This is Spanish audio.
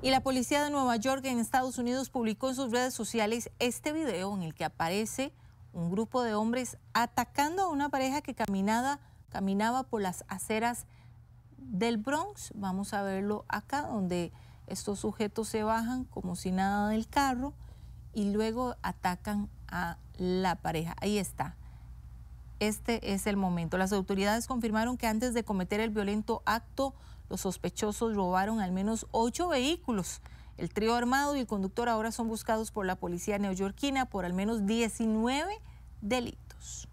Y la policía de Nueva York en Estados Unidos publicó en sus redes sociales este video en el que aparece un grupo de hombres atacando a una pareja que caminaba, caminaba por las aceras del Bronx. Vamos a verlo acá, donde estos sujetos se bajan como si nada del carro y luego atacan a la pareja. Ahí está. Este es el momento. Las autoridades confirmaron que antes de cometer el violento acto, los sospechosos robaron al menos ocho vehículos. El trío armado y el conductor ahora son buscados por la policía neoyorquina por al menos 19 delitos.